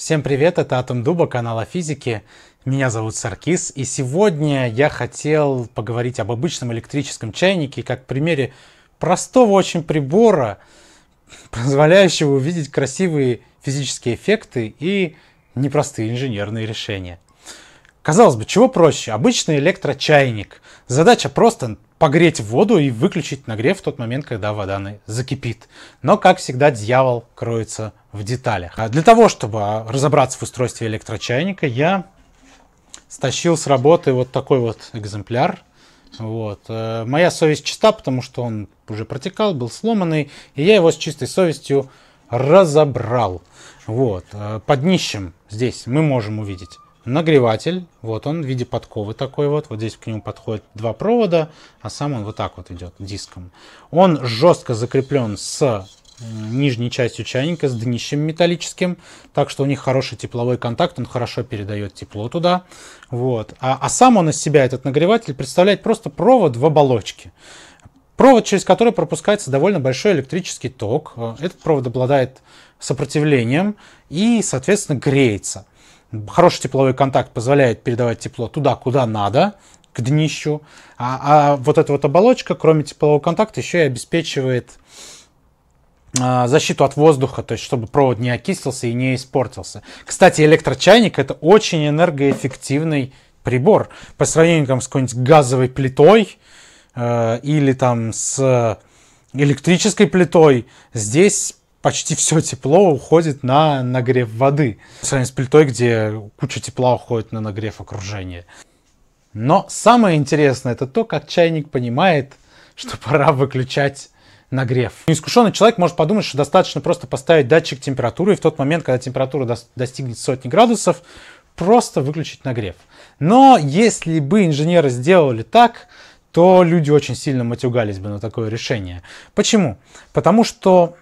Всем привет, это Атом Дуба, канал о физике. Меня зовут Саркис, и сегодня я хотел поговорить об обычном электрическом чайнике, как примере простого очень прибора, позволяющего увидеть красивые физические эффекты и непростые инженерные решения. Казалось бы, чего проще? Обычный электрочайник. Задача просто погреть воду и выключить нагрев в тот момент, когда вода закипит. Но, как всегда, дьявол кроется в деталях. А для того, чтобы а, разобраться в устройстве электрочайника, я стащил с работы вот такой вот экземпляр. Вот. Э, моя совесть чиста, потому что он уже протекал, был сломанный, и я его с чистой совестью разобрал. Вот. Э, под днищем здесь мы можем увидеть нагреватель, вот он в виде подковы такой вот, вот здесь к нему подходят два провода, а сам он вот так вот идет диском. Он жестко закреплен с нижней частью чайника, с днищем металлическим, так что у них хороший тепловой контакт, он хорошо передает тепло туда, вот. А, а сам он из себя, этот нагреватель, представляет просто провод в оболочке. Провод, через который пропускается довольно большой электрический ток. Э, этот провод обладает сопротивлением и, соответственно, греется. Хороший тепловой контакт позволяет передавать тепло туда, куда надо, к днищу. А, а вот эта вот оболочка, кроме теплового контакта, еще и обеспечивает а, защиту от воздуха, то есть чтобы провод не окислился и не испортился. Кстати, электрочайник это очень энергоэффективный прибор по сравнению там, с какой-нибудь газовой плитой э, или там с электрической плитой. Здесь почти все тепло уходит на нагрев воды. В сравнении с плитой, где куча тепла уходит на нагрев окружения. Но самое интересное это то, как чайник понимает, что пора выключать нагрев. Неискушенный человек может подумать, что достаточно просто поставить датчик температуры и в тот момент, когда температура достигнет сотни градусов, просто выключить нагрев. Но если бы инженеры сделали так, то люди очень сильно матюгались бы на такое решение. Почему? Потому что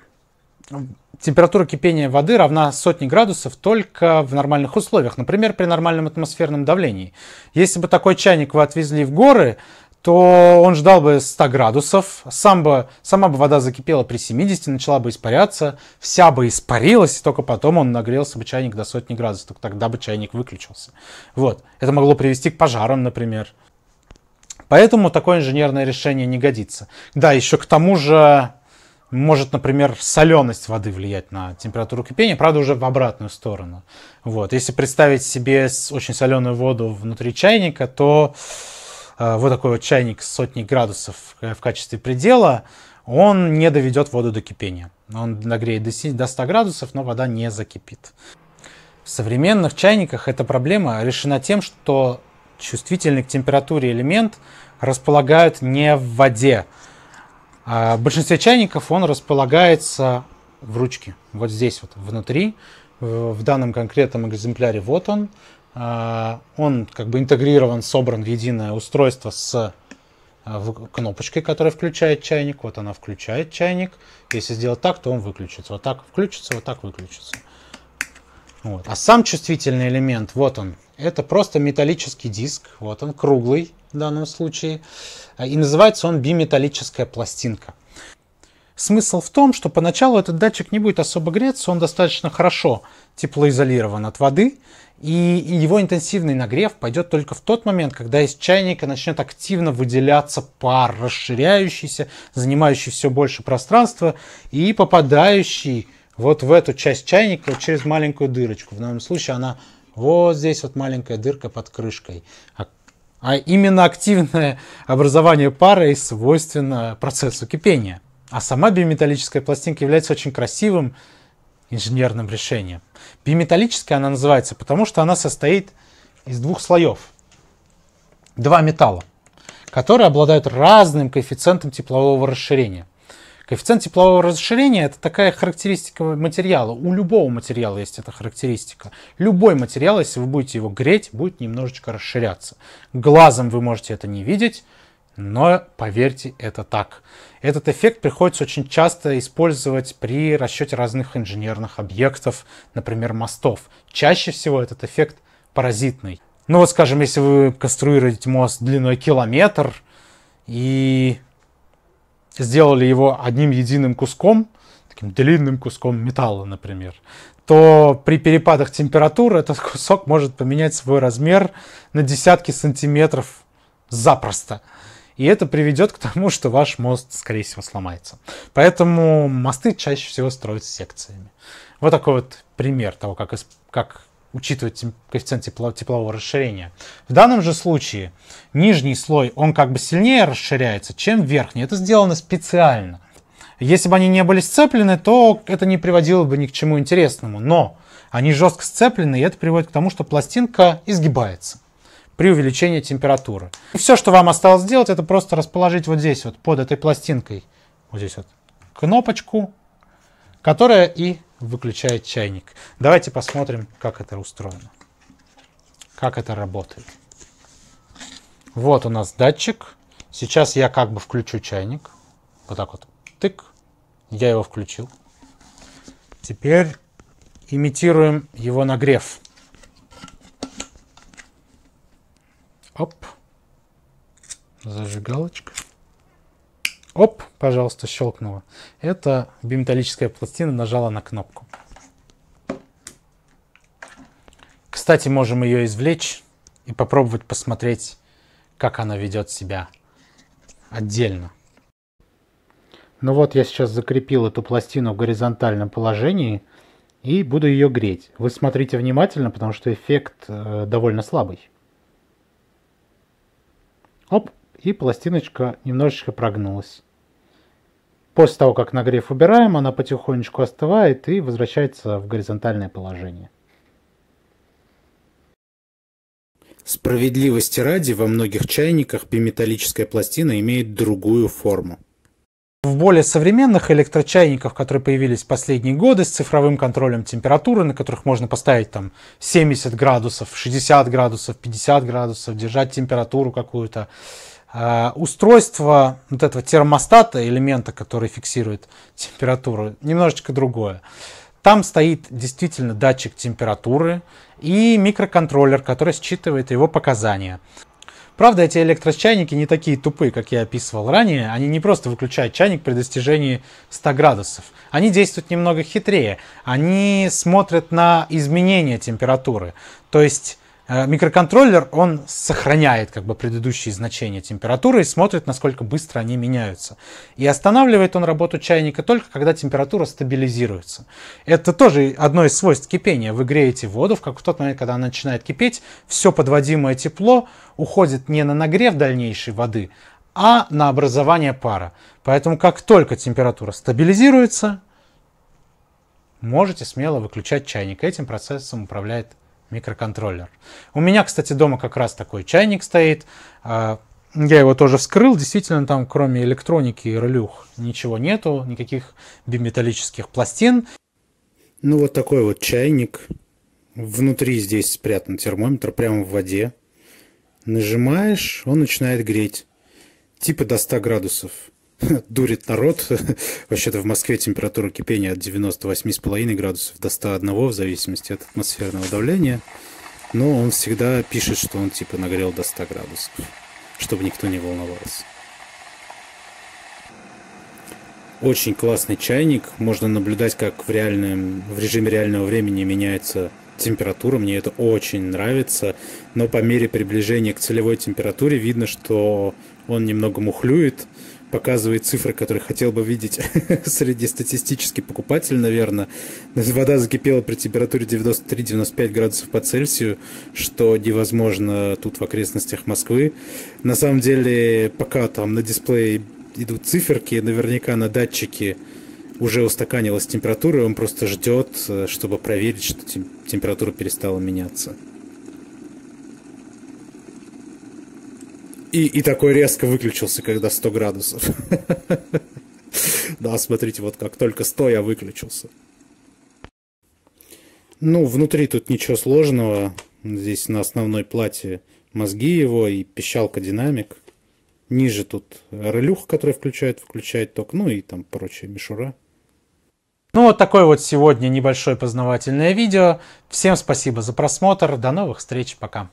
температура кипения воды равна сотни градусов только в нормальных условиях, например, при нормальном атмосферном давлении. Если бы такой чайник вы отвезли в горы, то он ждал бы 100 градусов, сам бы, сама бы вода закипела при 70, начала бы испаряться, вся бы испарилась, и только потом он нагрелся бы чайник до сотни градусов, только тогда бы чайник выключился. Вот. Это могло привести к пожарам, например. Поэтому такое инженерное решение не годится. Да, еще к тому же может, например, соленость воды влиять на температуру кипения, правда, уже в обратную сторону. Вот. Если представить себе очень соленую воду внутри чайника, то э, вот такой вот чайник с сотней градусов э, в качестве предела, он не доведет воду до кипения. Он нагреет до 100 градусов, но вода не закипит. В современных чайниках эта проблема решена тем, что чувствительный к температуре элемент располагают не в воде, а, в большинстве чайников он располагается в ручке, вот здесь вот внутри. В данном конкретном экземпляре вот он. А, он как бы интегрирован, собран в единое устройство с а, кнопочкой, которая включает чайник. Вот она включает чайник. Если сделать так, то он выключится. Вот так включится, вот так выключится. Вот. А сам чувствительный элемент, вот он, это просто металлический диск, вот он, круглый в данном случае, а, и называется он биметаллическая пластинка. Смысл в том, что поначалу этот датчик не будет особо греться, он достаточно хорошо теплоизолирован от воды, и его интенсивный нагрев пойдет только в тот момент, когда из чайника начнет активно выделяться пар, расширяющийся, занимающий все больше пространства и попадающий вот в эту часть чайника через маленькую дырочку. В данном случае она вот здесь вот маленькая дырка под крышкой. А, а именно активное образование пара и свойственно процессу кипения. А сама биметаллическая пластинка является очень красивым инженерным решением. Биметаллическая она называется, потому что она состоит из двух слоев. Два металла, которые обладают разным коэффициентом теплового расширения – Коэффициент теплового расширения – это такая характеристика материала. У любого материала есть эта характеристика. Любой материал, если вы будете его греть, будет немножечко расширяться. Глазом вы можете это не видеть, но поверьте, это так. Этот эффект приходится очень часто использовать при расчете разных инженерных объектов, например, мостов. Чаще всего этот эффект паразитный. Ну вот, скажем, если вы конструируете мост длиной километр, и сделали его одним единым куском, таким длинным куском металла, например, то при перепадах температур этот кусок может поменять свой размер на десятки сантиметров запросто. И это приведет к тому, что ваш мост, скорее всего, сломается. Поэтому мосты чаще всего строят секциями. Вот такой вот пример того, как, как учитывать коэффициент тепло, теплового расширения. В данном же случае нижний слой, он как бы сильнее расширяется, чем верхний. Это сделано специально. Если бы они не были сцеплены, то это не приводило бы ни к чему интересному. Но они жестко сцеплены, и это приводит к тому, что пластинка изгибается при увеличении температуры. И все, что вам осталось сделать, это просто расположить вот здесь, вот под этой пластинкой, вот здесь вот, кнопочку, которая и выключает чайник. Давайте посмотрим, как это устроено. Как это работает. Вот у нас датчик. Сейчас я как бы включу чайник. Вот так вот. Тык. Я его включил. Теперь имитируем его нагрев. Оп. Зажигалочка оп, пожалуйста, щелкнуло. Это биметаллическая пластина нажала на кнопку. Кстати, можем ее извлечь и попробовать посмотреть, как она ведет себя отдельно. Ну вот я сейчас закрепил эту пластину в горизонтальном положении и буду ее греть. Вы смотрите внимательно, потому что эффект э, довольно слабый. Оп, и пластиночка немножечко прогнулась. После того, как нагрев убираем, она потихонечку остывает и возвращается в горизонтальное положение. Справедливости ради, во многих чайниках биметаллическая пластина имеет другую форму. В более современных электрочайниках, которые появились в последние годы с цифровым контролем температуры, на которых можно поставить там 70 градусов, 60 градусов, 50 градусов, держать температуру какую-то, а, устройство вот этого термостата, элемента, который фиксирует температуру, немножечко другое. Там стоит действительно датчик температуры и микроконтроллер, который считывает его показания. Правда, эти электрочайники не такие тупые, как я описывал ранее. Они не просто выключают чайник при достижении 100 градусов. Они действуют немного хитрее. Они смотрят на изменение температуры. То есть Э, микроконтроллер, он сохраняет как бы предыдущие значения температуры и смотрит, насколько быстро они меняются. И останавливает он работу чайника только, когда температура стабилизируется. Это тоже одно из свойств кипения. Вы греете воду, в, как, в тот момент, когда она начинает кипеть, все подводимое тепло уходит не на нагрев дальнейшей воды, а на образование пара. Поэтому как только температура стабилизируется, можете смело выключать чайник. Этим процессом управляет микроконтроллер. У меня, кстати, дома как раз такой чайник стоит. А, я его тоже вскрыл. Действительно, там кроме электроники и релюх ничего нету, никаких биметаллических пластин. Ну, вот такой вот чайник. Внутри здесь спрятан термометр прямо в воде. Нажимаешь, он начинает греть. Типа до 100 градусов. дурит народ. Вообще-то в Москве температура кипения от 98,5 градусов до 101, в зависимости от атмосферного давления. Но он всегда пишет, что он типа нагрел до 100 градусов, чтобы никто не волновался. Очень классный чайник. Можно наблюдать, как в, реальном, в режиме реального времени меняется температура. Мне это очень нравится. Но по мере приближения к целевой температуре видно, что он немного мухлюет показывает цифры, которые хотел бы видеть среди статистический покупатель, наверное. Вода закипела при температуре 93-95 градусов по Цельсию, что невозможно тут в окрестностях Москвы. На самом деле, пока там на дисплее идут циферки, наверняка на датчике уже устаканилась температура, он просто ждет, э, чтобы проверить, что температура перестала меняться. и, и такой резко выключился, когда 100 градусов. Да, смотрите, вот как только 100 я выключился. Ну, внутри тут ничего сложного. Здесь на основной плате мозги его и пищалка-динамик. Ниже тут релюх, который включает, выключает ток, ну и там прочая мишура. Ну вот такое вот сегодня небольшое познавательное видео. Всем спасибо за просмотр. До новых встреч. Пока.